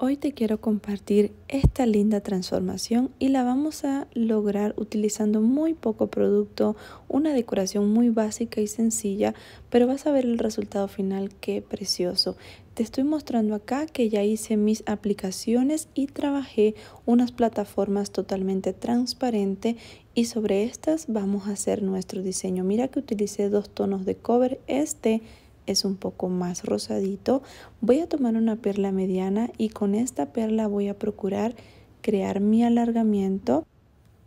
Hoy te quiero compartir esta linda transformación y la vamos a lograr utilizando muy poco producto, una decoración muy básica y sencilla, pero vas a ver el resultado final, qué precioso. Te estoy mostrando acá que ya hice mis aplicaciones y trabajé unas plataformas totalmente transparente y sobre estas vamos a hacer nuestro diseño. Mira que utilicé dos tonos de cover, este es un poco más rosadito. Voy a tomar una perla mediana y con esta perla voy a procurar crear mi alargamiento.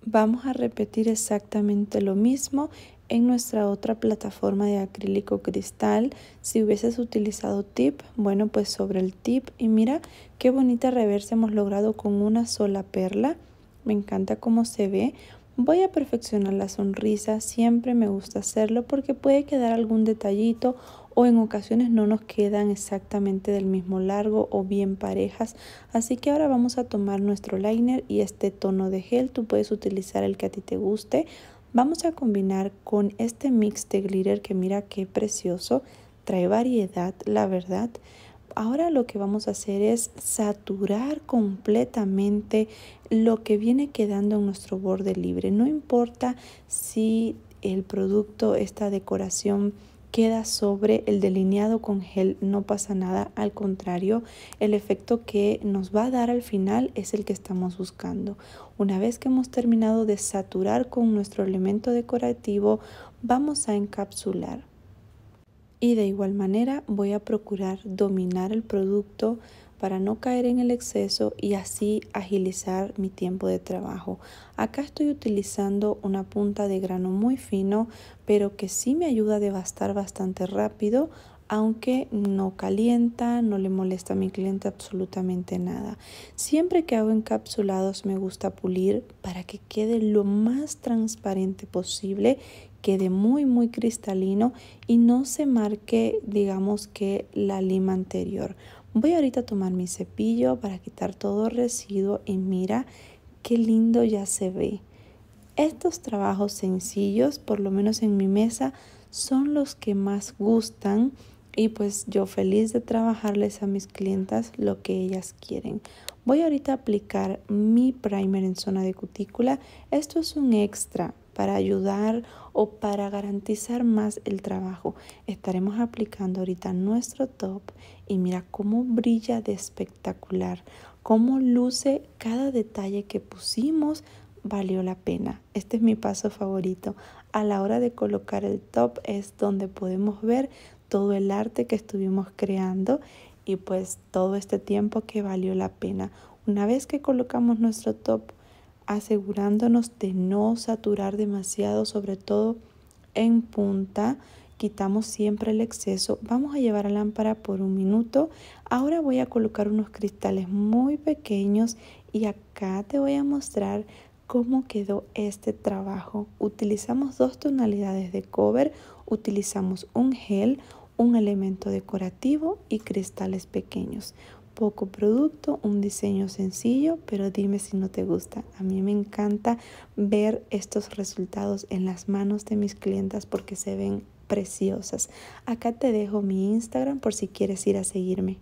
Vamos a repetir exactamente lo mismo en nuestra otra plataforma de acrílico cristal. Si hubieses utilizado tip, bueno pues sobre el tip y mira qué bonita reversa hemos logrado con una sola perla. Me encanta cómo se ve. Voy a perfeccionar la sonrisa, siempre me gusta hacerlo porque puede quedar algún detallito o en ocasiones no nos quedan exactamente del mismo largo o bien parejas. Así que ahora vamos a tomar nuestro liner y este tono de gel. Tú puedes utilizar el que a ti te guste. Vamos a combinar con este mix de glitter que mira qué precioso. Trae variedad, la verdad ahora lo que vamos a hacer es saturar completamente lo que viene quedando en nuestro borde libre. No importa si el producto, esta decoración queda sobre el delineado con gel, no pasa nada, al contrario, el efecto que nos va a dar al final es el que estamos buscando. Una vez que hemos terminado de saturar con nuestro elemento decorativo, vamos a encapsular. Y de igual manera voy a procurar dominar el producto para no caer en el exceso y así agilizar mi tiempo de trabajo. Acá estoy utilizando una punta de grano muy fino, pero que sí me ayuda a devastar bastante rápido aunque no calienta, no le molesta a mi cliente absolutamente nada. Siempre que hago encapsulados me gusta pulir para que quede lo más transparente posible, quede muy muy cristalino y no se marque digamos que la lima anterior. Voy ahorita a tomar mi cepillo para quitar todo residuo y mira qué lindo ya se ve. Estos trabajos sencillos, por lo menos en mi mesa, son los que más gustan y pues yo feliz de trabajarles a mis clientas lo que ellas quieren. Voy ahorita a aplicar mi primer en zona de cutícula. Esto es un extra para ayudar o para garantizar más el trabajo. Estaremos aplicando ahorita nuestro top y mira cómo brilla de espectacular, cómo luce cada detalle que pusimos, valió la pena. Este es mi paso favorito. A la hora de colocar el top es donde podemos ver todo el arte que estuvimos creando y pues todo este tiempo que valió la pena. Una vez que colocamos nuestro top, asegurándonos de no saturar demasiado, sobre todo en punta, quitamos siempre el exceso. Vamos a llevar a lámpara por un minuto. Ahora voy a colocar unos cristales muy pequeños y acá te voy a mostrar cómo quedó este trabajo. Utilizamos dos tonalidades de cover, utilizamos un gel, un elemento decorativo y cristales pequeños. Poco producto, un diseño sencillo, pero dime si no te gusta. A mí me encanta ver estos resultados en las manos de mis clientas porque se ven preciosas. Acá te dejo mi Instagram por si quieres ir a seguirme.